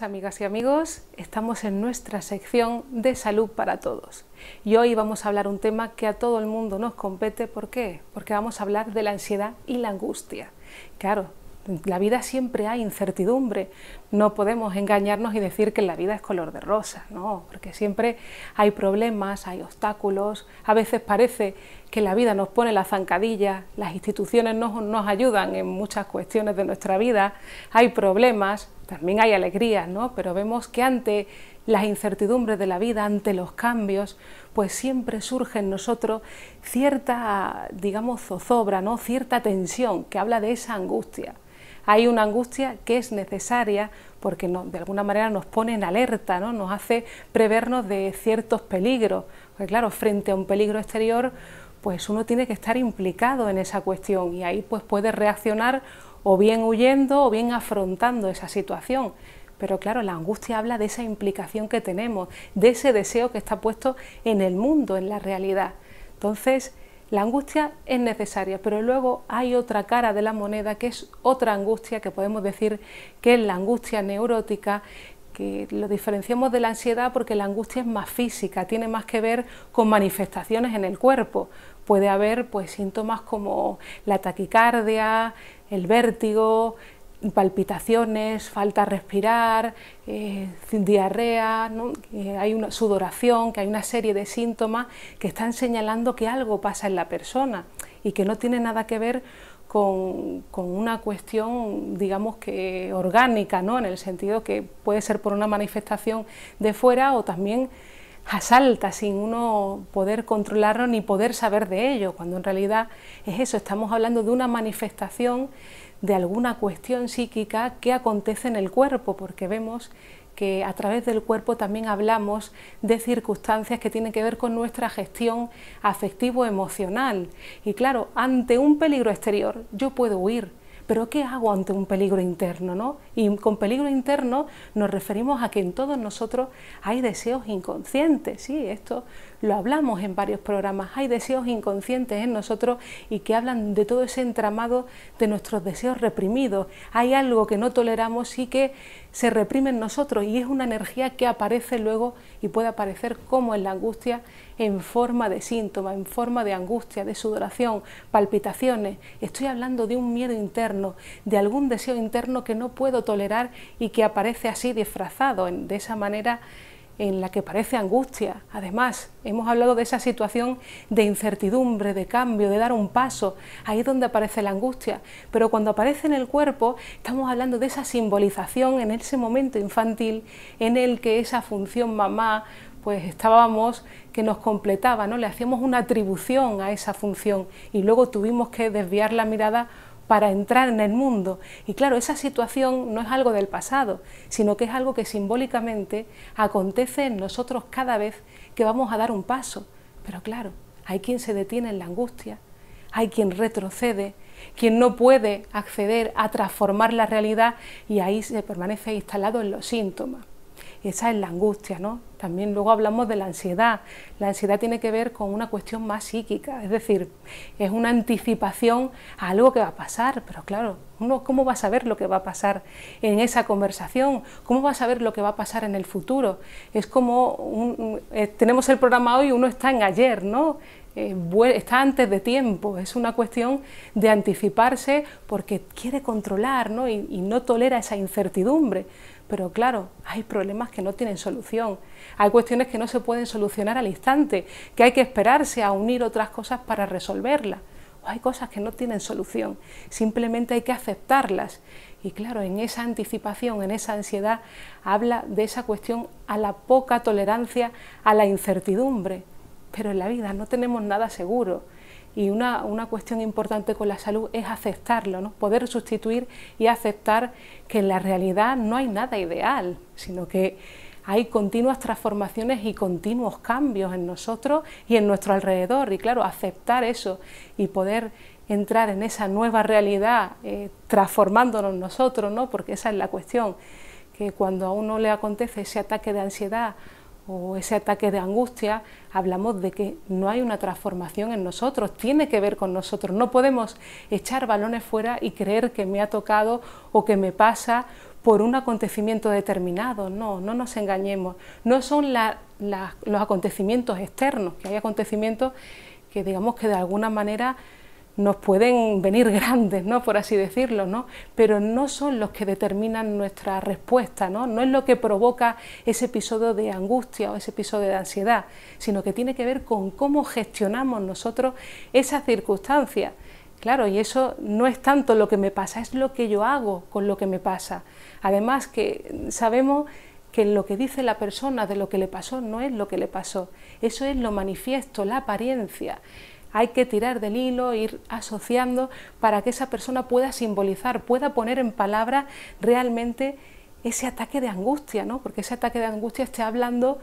amigas y amigos, estamos en nuestra sección de salud para todos y hoy vamos a hablar un tema que a todo el mundo nos compete, ¿por qué? Porque vamos a hablar de la ansiedad y la angustia. Claro, en la vida siempre hay incertidumbre, no podemos engañarnos y decir que la vida es color de rosa, no, porque siempre hay problemas, hay obstáculos, a veces parece que la vida nos pone la zancadilla, las instituciones no, nos ayudan en muchas cuestiones de nuestra vida, hay problemas, también hay alegría, ¿no? Pero vemos que ante las incertidumbres de la vida, ante los cambios, pues siempre surge en nosotros cierta, digamos, zozobra, ¿no? Cierta tensión que habla de esa angustia. Hay una angustia que es necesaria porque no, de alguna manera nos pone en alerta, ¿no? nos hace prevernos de ciertos peligros. Porque claro, frente a un peligro exterior, pues uno tiene que estar implicado en esa cuestión y ahí pues puede reaccionar o bien huyendo o bien afrontando esa situación. Pero claro, la angustia habla de esa implicación que tenemos, de ese deseo que está puesto en el mundo, en la realidad. Entonces, la angustia es necesaria, pero luego hay otra cara de la moneda que es otra angustia que podemos decir que es la angustia neurótica, que lo diferenciamos de la ansiedad porque la angustia es más física, tiene más que ver con manifestaciones en el cuerpo. Puede haber pues, síntomas como la taquicardia, el vértigo, palpitaciones, falta respirar, eh, diarrea, hay una sudoración, que hay una serie de síntomas que están señalando que algo pasa en la persona y que no tiene nada que ver con, una cuestión, digamos que orgánica, ¿no? en el sentido que puede ser por una manifestación de fuera o también asalta sin uno poder controlarlo ni poder saber de ello, cuando en realidad es eso, estamos hablando de una manifestación de alguna cuestión psíquica que acontece en el cuerpo, porque vemos que a través del cuerpo también hablamos de circunstancias que tienen que ver con nuestra gestión afectivo-emocional. Y claro, ante un peligro exterior yo puedo huir, pero ¿qué hago ante un peligro interno? ¿no? Y con peligro interno nos referimos a que en todos nosotros hay deseos inconscientes, ¿sí? Esto lo hablamos en varios programas, hay deseos inconscientes en nosotros y que hablan de todo ese entramado de nuestros deseos reprimidos. Hay algo que no toleramos y que se reprime en nosotros y es una energía que aparece luego y puede aparecer como en la angustia en forma de síntoma, en forma de angustia, de sudoración, palpitaciones. Estoy hablando de un miedo interno, de algún deseo interno que no puedo tolerar y que aparece así disfrazado de esa manera en la que parece angustia. Además, hemos hablado de esa situación de incertidumbre, de cambio, de dar un paso. Ahí es donde aparece la angustia. Pero cuando aparece en el cuerpo, estamos hablando de esa simbolización en ese momento infantil en el que esa función mamá, pues estábamos que nos completaba, ¿no? Le hacíamos una atribución a esa función y luego tuvimos que desviar la mirada para entrar en el mundo. Y claro, esa situación no es algo del pasado, sino que es algo que simbólicamente acontece en nosotros cada vez que vamos a dar un paso. Pero claro, hay quien se detiene en la angustia, hay quien retrocede, quien no puede acceder a transformar la realidad y ahí se permanece instalado en los síntomas esa es la angustia, ¿no? También luego hablamos de la ansiedad. La ansiedad tiene que ver con una cuestión más psíquica, es decir, es una anticipación a algo que va a pasar, pero claro, uno cómo va a saber lo que va a pasar en esa conversación, cómo va a saber lo que va a pasar en el futuro. Es como eh, tenemos el programa hoy, uno está en ayer, ¿no? Eh, está antes de tiempo, es una cuestión de anticiparse porque quiere controlar Y, y, no tolera esa incertidumbre. Pero claro, hay problemas que no tienen solución, hay cuestiones que no se pueden solucionar al instante, que hay que esperarse a unir otras cosas para resolverlas. O hay cosas que no tienen solución, simplemente hay que aceptarlas. Y claro, en esa anticipación, en esa ansiedad, habla de esa cuestión a la poca tolerancia, a la incertidumbre pero en la vida no tenemos nada seguro. Y una, cuestión importante con la salud es aceptarlo, ¿no? poder sustituir y aceptar que en la realidad no hay nada ideal, sino que hay continuas transformaciones y continuos cambios en nosotros y en nuestro alrededor. Y claro, aceptar eso y poder entrar en esa nueva realidad eh, transformándonos nosotros, ¿no? porque esa es la cuestión, que cuando a uno le acontece ese ataque de ansiedad, o ese ataque de angustia, hablamos de que no hay una transformación en nosotros, tiene que ver con nosotros. No podemos echar balones fuera y creer que me ha tocado o que me pasa por un acontecimiento determinado. No, no nos engañemos. No son los acontecimientos externos, que hay acontecimientos que digamos que de alguna manera nos pueden venir grandes, ¿no? por así decirlo, ¿no? pero no son los que determinan nuestra respuesta, ¿no? no es lo que provoca ese episodio de angustia o ese episodio de ansiedad, sino que tiene que ver con cómo gestionamos nosotros esas circunstancia, Claro, y eso no es tanto lo que me pasa, es lo que yo hago con lo que me pasa. Además que sabemos que lo que dice la persona de lo que le pasó no es lo que le pasó, eso es lo manifiesto, la apariencia hay que tirar del hilo, ir asociando para que esa persona pueda simbolizar, pueda poner en palabras realmente ese ataque de angustia, ¿no? porque ese ataque de angustia está hablando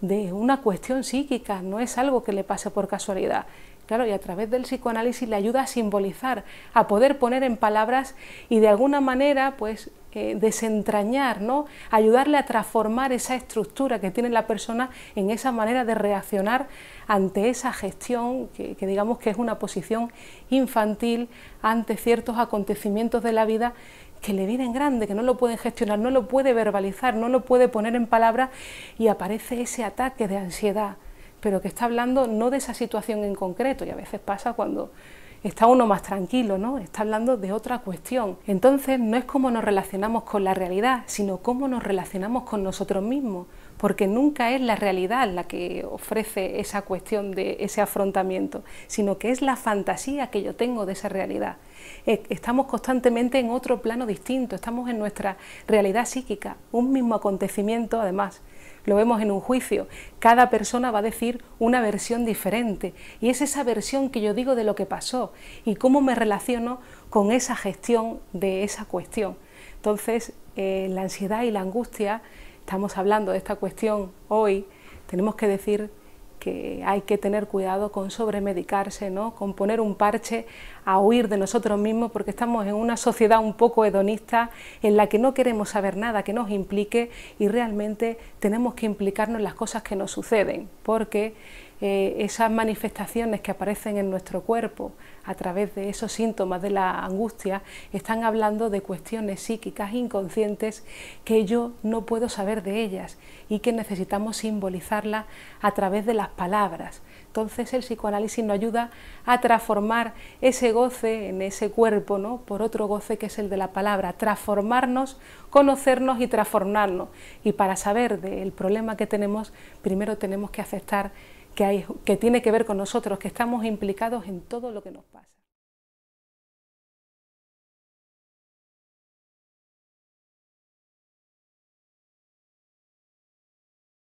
de una cuestión psíquica, no es algo que le pase por casualidad. Claro, y a través del psicoanálisis le ayuda a simbolizar, a poder poner en palabras y de alguna manera, pues desentrañar, ¿no? ayudarle a transformar esa estructura que tiene la persona en esa manera de reaccionar ante esa gestión, que, digamos que es una posición infantil ante ciertos acontecimientos de la vida que le vienen grande, que no lo pueden gestionar, no lo puede verbalizar, no lo puede poner en palabras y aparece ese ataque de ansiedad, pero que está hablando no de esa situación en concreto y a veces pasa cuando está uno más tranquilo, ¿no? Está hablando de otra cuestión. Entonces no es cómo nos relacionamos con la realidad, sino cómo nos relacionamos con nosotros mismos, porque nunca es la realidad la que ofrece esa cuestión de ese afrontamiento, sino que es la fantasía que yo tengo de esa realidad. E, estamos constantemente en otro plano distinto, estamos en nuestra realidad psíquica, un mismo acontecimiento además lo vemos en un juicio, cada persona va a decir una versión diferente y es esa versión que yo digo de lo que pasó y cómo me relaciono con esa gestión de esa cuestión. Entonces, eh, la ansiedad y la angustia, estamos hablando de esta cuestión hoy, tenemos que decir que hay que tener cuidado con sobremedicarse, ¿no? con poner un parche a huir de nosotros mismos, porque estamos en una sociedad un poco hedonista en la que no queremos saber nada que nos implique y realmente tenemos que implicarnos en las cosas que nos suceden, porque eh, esas manifestaciones que aparecen en nuestro cuerpo a través de esos síntomas de la angustia están hablando de cuestiones psíquicas inconscientes que yo no puedo saber de ellas y que necesitamos simbolizarlas a través de las palabras, entonces el psicoanálisis nos ayuda a transformar ese goce en ese cuerpo, ¿no? Por otro goce que es el de la palabra, transformarnos, conocernos y transformarnos. Y para saber del problema que tenemos, primero tenemos que aceptar que, hay, que tiene que ver con nosotros, que estamos implicados en todo lo que nos pasa.